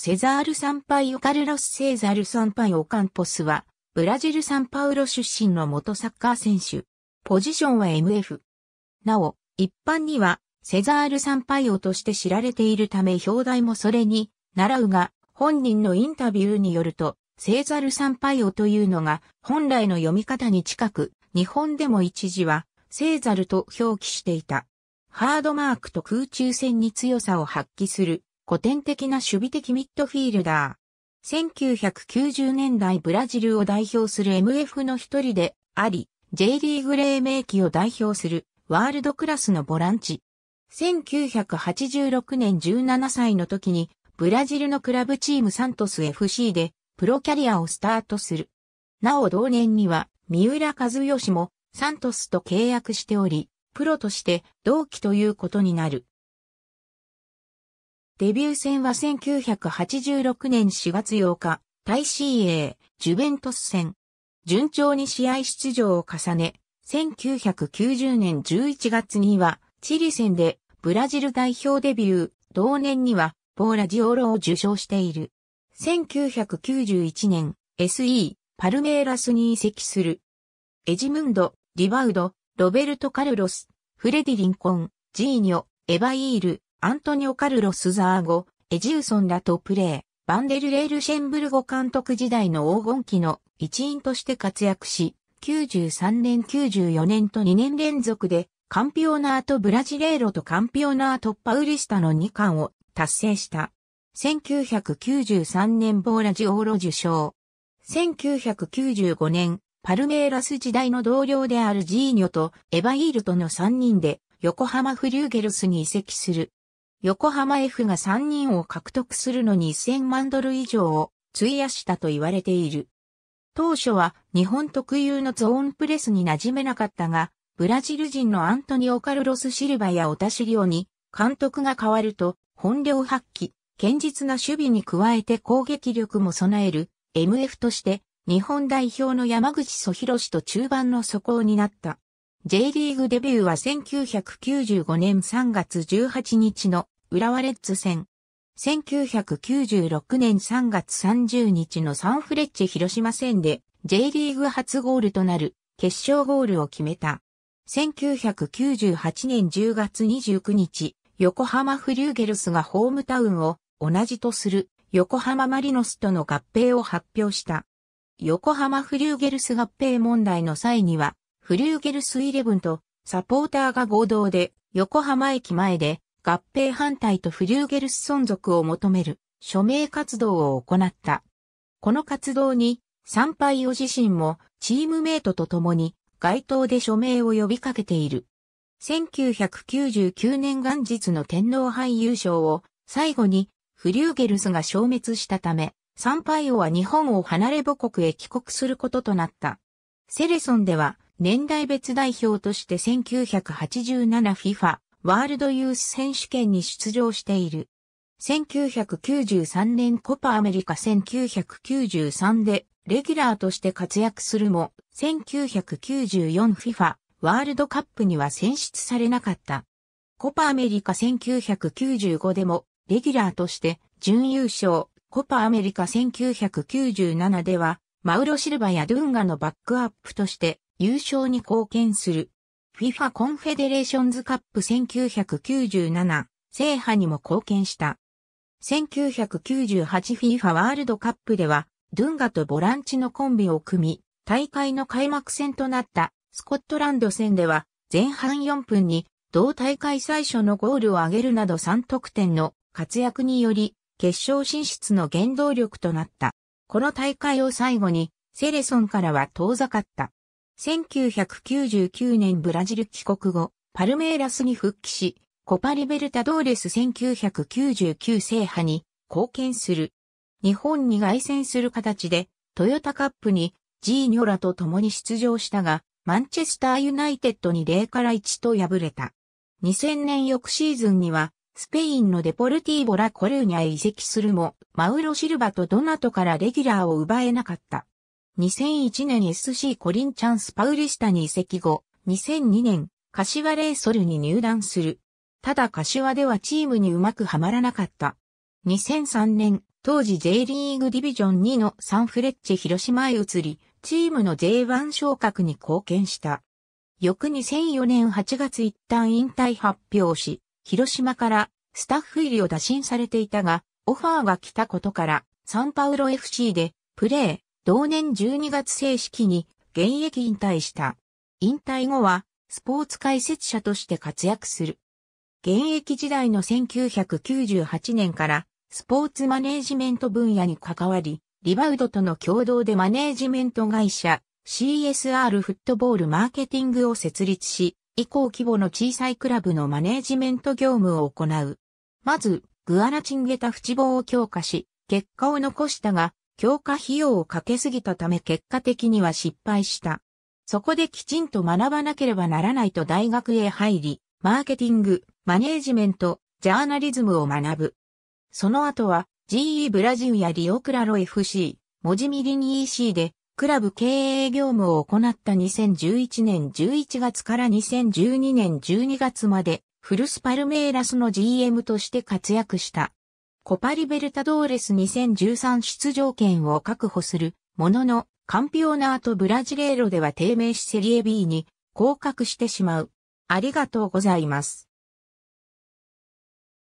セザール・サンパイオ・カルロス・セーザル・サンパイオ・カンポスは、ブラジル・サンパウロ出身の元サッカー選手。ポジションは MF。なお、一般には、セザール・サンパイオとして知られているため表題もそれに、習うが、本人のインタビューによると、セーザル・サンパイオというのが、本来の読み方に近く、日本でも一時は、セーザルと表記していた。ハードマークと空中戦に強さを発揮する、古典的な守備的ミッドフィールダー。1990年代ブラジルを代表する MF の一人であり、J リーグ黎明期を代表するワールドクラスのボランチ。1986年17歳の時にブラジルのクラブチームサントス FC でプロキャリアをスタートする。なお同年には三浦和義もサントスと契約しており、プロとして同期ということになる。デビュー戦は1986年4月8日、対 CA、ジュベントス戦。順調に試合出場を重ね、1990年11月には、チリ戦でブラジル代表デビュー、同年には、ポーラジオロを受賞している。1991年、SE、パルメーラスに移籍する。エジムンド、リバウド、ロベルト・カルロス、フレディ・リンコン、ジーニョ、エヴァイール、アントニオ・カルロス・ザーゴ、エジウソンらとプレー、バンデルレール・シェンブルゴ監督時代の黄金期の一員として活躍し、93年94年と2年連続で、カンピオナート・ブラジレーロとカンピオナート・パウリスタの2冠を達成した。1993年ボーラジオーロ受賞。1995年、パルメーラス時代の同僚であるジーニョとエヴァイールとの3人で横浜フリューゲルスに移籍する。横浜 F が3人を獲得するのに1000万ドル以上を費やしたと言われている。当初は日本特有のゾーンプレスに馴染めなかったが、ブラジル人のアントニオ・カルロス・シルバやオタシリオに監督が変わると本領発揮、堅実な守備に加えて攻撃力も備える MF として日本代表の山口祖博と中盤の素行になった。J リーグデビューは1995年3月18日の浦和レッズ戦。1996年3月30日のサンフレッチェ広島戦で J リーグ初ゴールとなる決勝ゴールを決めた。1998年10月29日、横浜フリューゲルスがホームタウンを同じとする横浜マリノスとの合併を発表した。横浜フリューゲルス合併問題の際には、フリューゲルスイレブンとサポーターが合同で横浜駅前で合併反対とフリューゲルス存続を求める署名活動を行った。この活動に参拝を自身もチームメイトと共に街頭で署名を呼びかけている。1999年元日の天皇杯優勝を最後にフリューゲルスが消滅したため、参拝をは日本を離れ母国へ帰国することとなった。セレソンでは年代別代表として 1987FIFA ワールドユース選手権に出場している。1993年コパアメリカ1993でレギュラーとして活躍するも、1994FIFA ワールドカップには選出されなかった。コパアメリカ1995でもレギュラーとして準優勝、コパアメリカ1997ではマウロ・シルバやドゥンガのバックアップとして優勝に貢献する。FIFA コンフェデレーションズカップ1997制覇にも貢献した。1998FIFA ワールドカップでは、ドゥンガとボランチのコンビを組み、大会の開幕戦となったスコットランド戦では、前半4分に同大会最初のゴールを挙げるなど3得点の活躍により、決勝進出の原動力となった。この大会を最後に、セレソンからは遠ざかった。1999年ブラジル帰国後、パルメイラスに復帰し、コパリベルタドーレス1999制覇に貢献する。日本に凱旋する形で、トヨタカップにジーニョラと共に出場したが、マンチェスターユナイテッドに0から1と敗れた。2000年翌シーズンには、スペインのデポルティーボラ・コルーニャへ移籍するも、マウロ・シルバとドナトからレギュラーを奪えなかった。2001年 SC コリンチャンスパウリスタに移籍後、2002年、柏レイソルに入団する。ただ柏ではチームにうまくはまらなかった。2003年、当時 J リーグディビジョン2のサンフレッチェ広島へ移り、チームの J1 昇格に貢献した。翌2004年8月一旦引退発表し、広島からスタッフ入りを打診されていたが、オファーが来たことから、サンパウロ FC でプレー、同年12月正式に現役引退した。引退後はスポーツ解説者として活躍する。現役時代の1998年からスポーツマネージメント分野に関わり、リバウドとの共同でマネージメント会社 CSR フットボールマーケティングを設立し、以降規模の小さいクラブのマネージメント業務を行う。まず、グアラチンゲタフチボを強化し、結果を残したが、強化費用をかけすぎたため結果的には失敗した。そこできちんと学ばなければならないと大学へ入り、マーケティング、マネージメント、ジャーナリズムを学ぶ。その後は GE ブラジルやリオクラロ FC、モジミリニ EC でクラブ経営業務を行った2011年11月から2012年12月までフルスパルメーラスの GM として活躍した。コパリベルタドーレス2013出場権を確保するものの、カンピオナートブラジレーロでは低迷しセリエ B に降格してしまう。ありがとうございます。